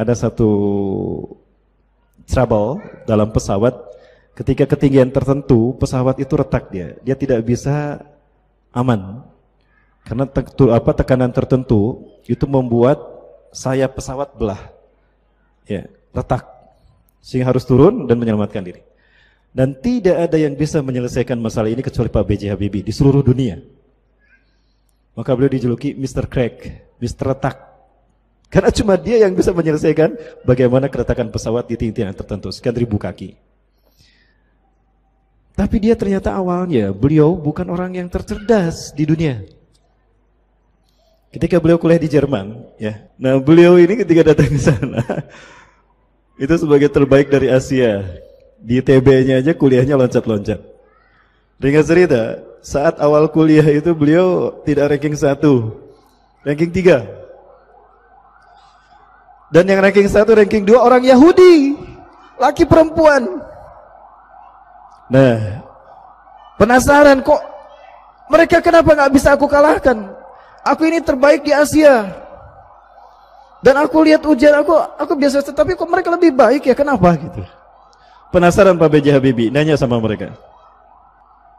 ada satu trouble dalam pesawat ketika ketinggian tertentu pesawat itu retak dia dia tidak bisa aman karena te apa tekanan tertentu itu membuat sayap pesawat belah ya retak sehingga harus turun dan menyelamatkan diri dan tidak ada yang bisa menyelesaikan masalah ini kecuali Pak B.J. Habibie di seluruh dunia maka beliau dijuluki Mr. Craig Mr. Retak karena cuma dia yang bisa menyelesaikan bagaimana keretakan pesawat di tingkatan tertentu, sekian ribu kaki. Tapi dia ternyata awalnya beliau bukan orang yang tercerdas di dunia. Ketika beliau kuliah di Jerman, ya. Nah, beliau ini ketika datang ke sana itu sebagai terbaik dari Asia. Di TB-nya aja kuliahnya loncat-loncat. Dengan cerita, saat awal kuliah itu beliau tidak ranking satu, ranking tiga dan yang ranking satu, ranking dua orang Yahudi, laki perempuan. Nah, penasaran kok mereka kenapa nggak bisa aku kalahkan? Aku ini terbaik di Asia. Dan aku lihat ujian aku, aku biasa tetapi kok mereka lebih baik ya? Kenapa gitu? Penasaran Pak BJ Habibie, nanya sama mereka.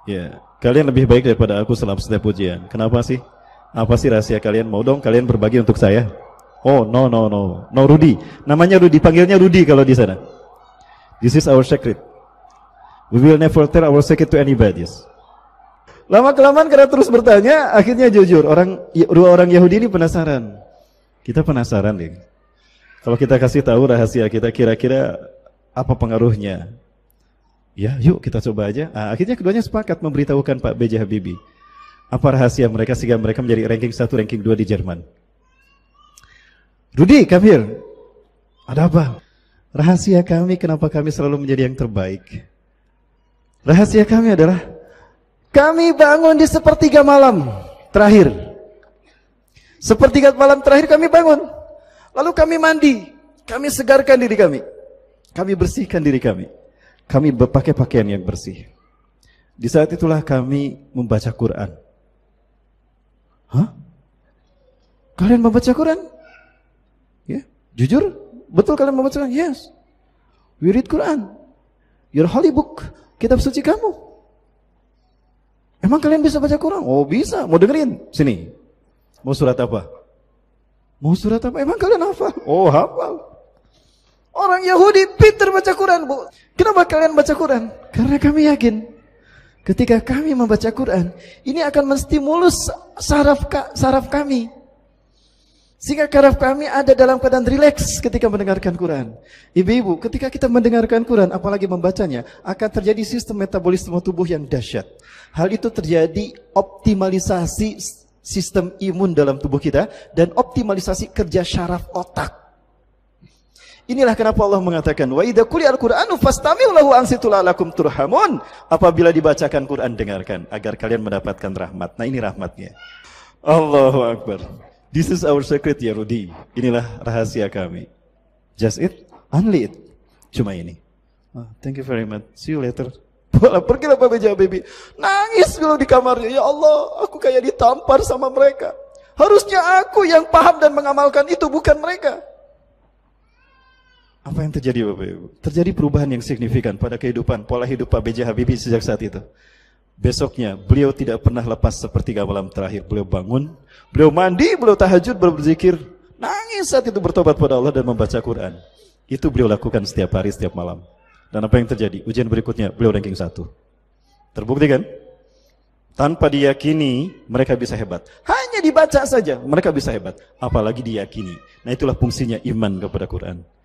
Ya, kalian lebih baik daripada aku selama setiap ujian. Kenapa sih? Apa sih rahasia kalian? Mau dong kalian berbagi untuk saya? Oh, no, no, no. No, Rudy. Namanya Rudy. Panggilnya Rudy kalau di sana. This is our secret. We will never tell our secret to anybody. Lama-kelamaan karena terus bertanya, akhirnya jujur. Orang Dua orang Yahudi ini penasaran. Kita penasaran nih. Kalau kita kasih tahu rahasia kita, kira-kira apa pengaruhnya? Ya, yuk kita coba aja. Nah, akhirnya keduanya sepakat memberitahukan Pak B.J. Habibie. Apa rahasia mereka sehingga mereka menjadi ranking satu ranking dua di Jerman. Rudi, come here. Ada apa? Rahasia kami kenapa kami selalu menjadi yang terbaik. Rahasia kami adalah kami bangun di sepertiga malam terakhir. Sepertiga malam terakhir kami bangun. Lalu kami mandi, kami segarkan diri kami. Kami bersihkan diri kami. Kami berpakaian pakaian yang bersih. Di saat itulah kami membaca Quran. Hah? Kalian membaca Quran? Jujur? Betul kalian membaca? Quran? Yes. We read Quran. Your holy book. Kitab suci kamu. Emang kalian bisa baca Quran? Oh bisa. Mau dengerin? Sini. Mau surat apa? Mau surat apa? Emang kalian apa? Oh hafal. Orang Yahudi pinter baca Quran. Bu. Kenapa kalian baca Quran? Karena kami yakin ketika kami membaca Quran, ini akan menstimulus saraf saraf kami sehingga karaf kami ada dalam keadaan rileks ketika mendengarkan Quran. Ibu-ibu, ketika kita mendengarkan Quran, apalagi membacanya, akan terjadi sistem metabolisme tubuh yang dahsyat. Hal itu terjadi optimalisasi sistem imun dalam tubuh kita dan optimalisasi kerja syaraf otak. Inilah kenapa Allah mengatakan wa kuli al qur'anu fastami'u lahu ansitu la'allakum turhamun. Apabila dibacakan Quran dengarkan agar kalian mendapatkan rahmat. Nah ini rahmatnya. Allahu akbar. This is our secret ya Rudy. Inilah rahasia kami. Just it, only it. Cuma ini. Oh, thank you very much. See you later. Bola, lah Bapak Jawa Baby. Nangis dulu di kamarnya. Ya Allah, aku kayak ditampar sama mereka. Harusnya aku yang paham dan mengamalkan itu, bukan mereka. Apa yang terjadi Bapak Ibu? Terjadi perubahan yang signifikan pada kehidupan, pola hidup Pak B.J. Habibie sejak saat itu. Besoknya beliau tidak pernah lepas sepertiga malam terakhir. Beliau bangun, beliau mandi, beliau tahajud, beliau berzikir. Nangis saat itu bertobat pada Allah dan membaca Quran. Itu beliau lakukan setiap hari, setiap malam. Dan apa yang terjadi? Ujian berikutnya, beliau ranking satu. Terbukti kan? Tanpa diyakini, mereka bisa hebat. Hanya dibaca saja, mereka bisa hebat. Apalagi diyakini. Nah itulah fungsinya iman kepada Quran.